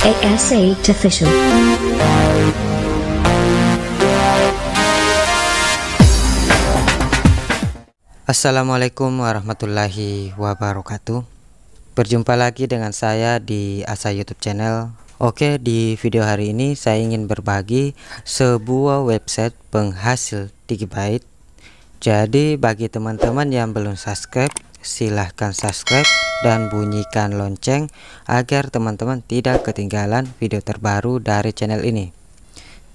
as Official. Assalamualaikum warahmatullahi wabarakatuh. Berjumpa lagi dengan saya di Asa YouTube channel. Oke, di video hari ini saya ingin berbagi sebuah website penghasil gigabyte. Jadi bagi teman-teman yang belum subscribe silahkan subscribe dan bunyikan lonceng agar teman-teman tidak ketinggalan video terbaru dari channel ini.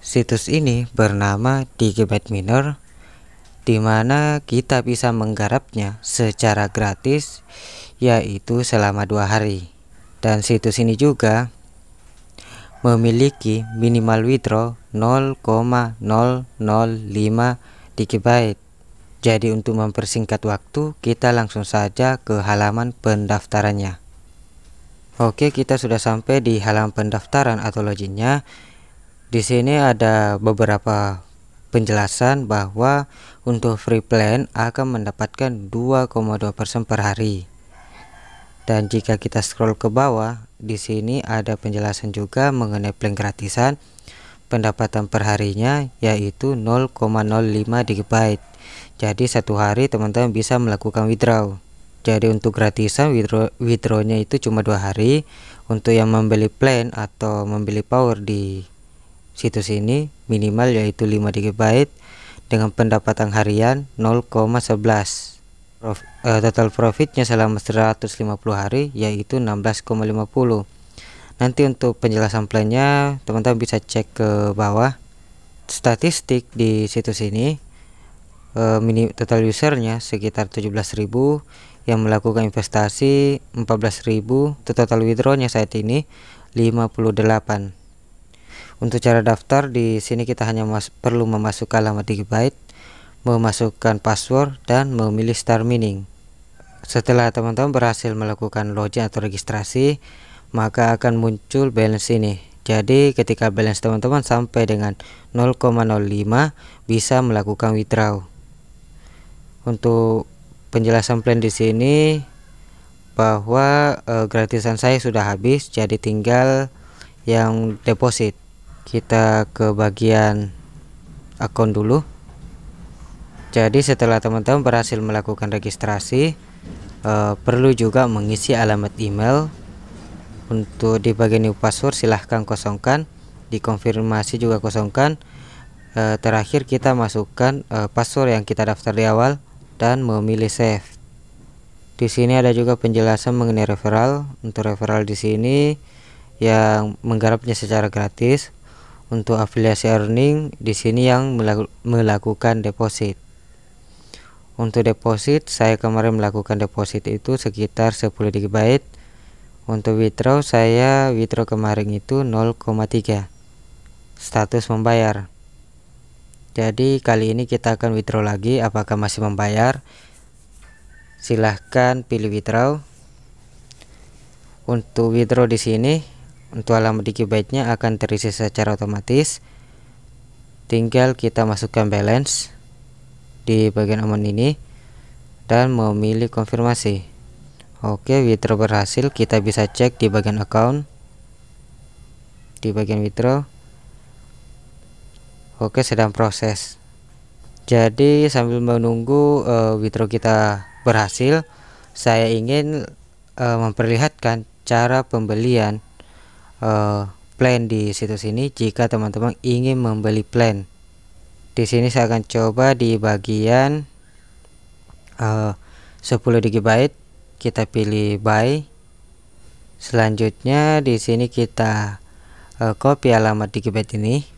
Situs ini bernama Digibet Minor, di mana kita bisa menggarapnya secara gratis yaitu selama dua hari dan situs ini juga memiliki minimal withdraw 0,005 GB. Jadi untuk mempersingkat waktu, kita langsung saja ke halaman pendaftarannya. Oke, kita sudah sampai di halaman pendaftaran atau loginnya. Di sini ada beberapa penjelasan bahwa untuk free plan akan mendapatkan 2,2% per hari. Dan jika kita scroll ke bawah, di sini ada penjelasan juga mengenai plan gratisan pendapatan perharinya yaitu 0,05 GB jadi satu hari teman-teman bisa melakukan withdraw. Jadi untuk gratisan withdraw withdrawnya itu cuma dua hari. Untuk yang membeli plan atau membeli power di situs ini minimal yaitu 5 GB dengan pendapatan harian 0,11 eh, total profitnya selama 150 hari yaitu 16,50 nanti untuk penjelasan plannya teman-teman bisa cek ke bawah statistik di situs ini Eh, mini total usernya sekitar 17.000 yang melakukan investasi 14.000 total withdrawnya saat ini 58 untuk cara daftar di sini kita hanya mas perlu memasukkan alamat gigabyte memasukkan password dan memilih start mining setelah teman-teman berhasil melakukan login atau registrasi maka akan muncul balance ini jadi ketika balance teman-teman sampai dengan 0,05 bisa melakukan withdraw untuk penjelasan plan di sini bahwa e, gratisan saya sudah habis jadi tinggal yang deposit kita ke bagian akun dulu jadi setelah teman-teman berhasil melakukan registrasi e, perlu juga mengisi alamat email untuk di bagian new password silahkan kosongkan dikonfirmasi juga kosongkan e, terakhir kita masukkan e, password yang kita daftar di awal dan memilih save. Di sini ada juga penjelasan mengenai referral. Untuk referral di sini yang menggarapnya secara gratis. Untuk afiliasi earning di sini yang melakukan deposit. Untuk deposit saya kemarin melakukan deposit itu sekitar 10 GB. Untuk withdraw saya withdraw kemarin itu 0,3. Status membayar jadi kali ini kita akan withdraw lagi apakah masih membayar silahkan pilih withdraw untuk withdraw di sini untuk alamat di nya akan terisi secara otomatis tinggal kita masukkan balance di bagian amount ini dan memilih konfirmasi oke withdraw berhasil kita bisa cek di bagian account di bagian withdraw Oke sedang proses jadi sambil menunggu uh, eh, withdraw kita berhasil saya ingin uh, memperlihatkan cara pembelian uh, plan di situs ini jika teman-teman ingin membeli plan di sini saya akan coba di bagian uh, 10 GB kita pilih buy selanjutnya di sini kita uh, copy alamat gigabyte ini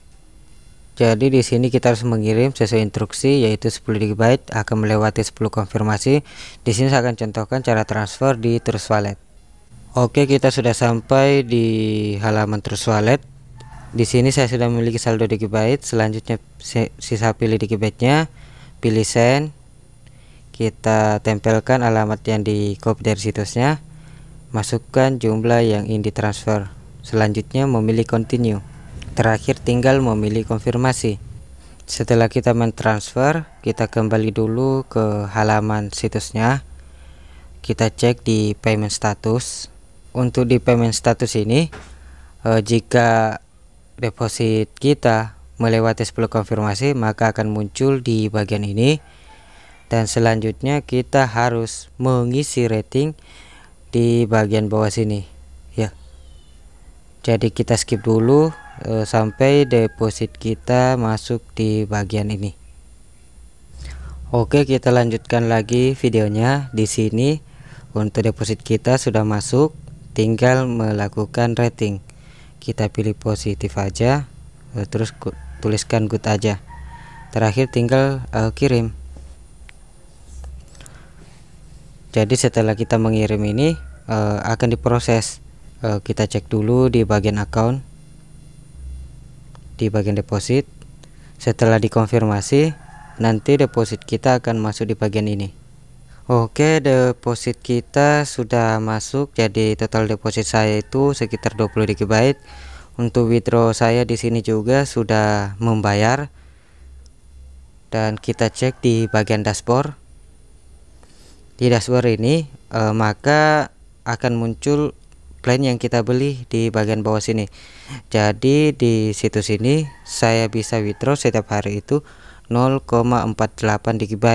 jadi di sini kita harus mengirim sesuai instruksi yaitu 10 GB akan melewati 10 konfirmasi. Di sini saya akan contohkan cara transfer di Trust Wallet. Oke, kita sudah sampai di halaman Trust Wallet. Di sini saya sudah memiliki saldo GB. Selanjutnya sisa pilih GB-nya, pilih send. Kita tempelkan alamat yang di copy dari situsnya. Masukkan jumlah yang ingin ditransfer. Selanjutnya memilih continue. Terakhir tinggal memilih konfirmasi. Setelah kita mentransfer, kita kembali dulu ke halaman situsnya. Kita cek di payment status. Untuk di payment status ini, eh, jika deposit kita melewati 10 konfirmasi, maka akan muncul di bagian ini. Dan selanjutnya kita harus mengisi rating di bagian bawah sini jadi kita skip dulu e, sampai deposit kita masuk di bagian ini Oke kita lanjutkan lagi videonya di sini untuk deposit kita sudah masuk tinggal melakukan rating kita pilih positif aja eh, terus tuliskan good aja terakhir tinggal uh, kirim jadi setelah kita mengirim ini uh, akan diproses Eh, kita cek dulu di bagian account di bagian deposit setelah dikonfirmasi nanti deposit kita akan masuk di bagian ini Oke deposit kita sudah masuk jadi total deposit saya itu sekitar 20 GB untuk withdraw saya di sini juga sudah membayar dan kita cek di bagian dashboard di dashboard ini eh, maka akan muncul plan yang kita beli di bagian bawah sini jadi di situs ini saya bisa withdraw setiap hari itu 0,48 GB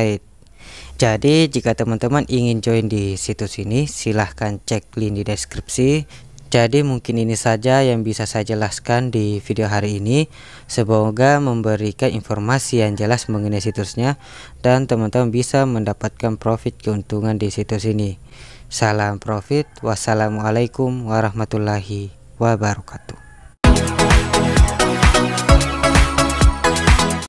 jadi jika teman-teman ingin join di situs ini silahkan cek link di deskripsi jadi mungkin ini saja yang bisa saya jelaskan di video hari ini. Semoga memberikan informasi yang jelas mengenai situsnya dan teman-teman bisa mendapatkan profit keuntungan di situs ini. Salam profit, wassalamualaikum warahmatullahi wabarakatuh.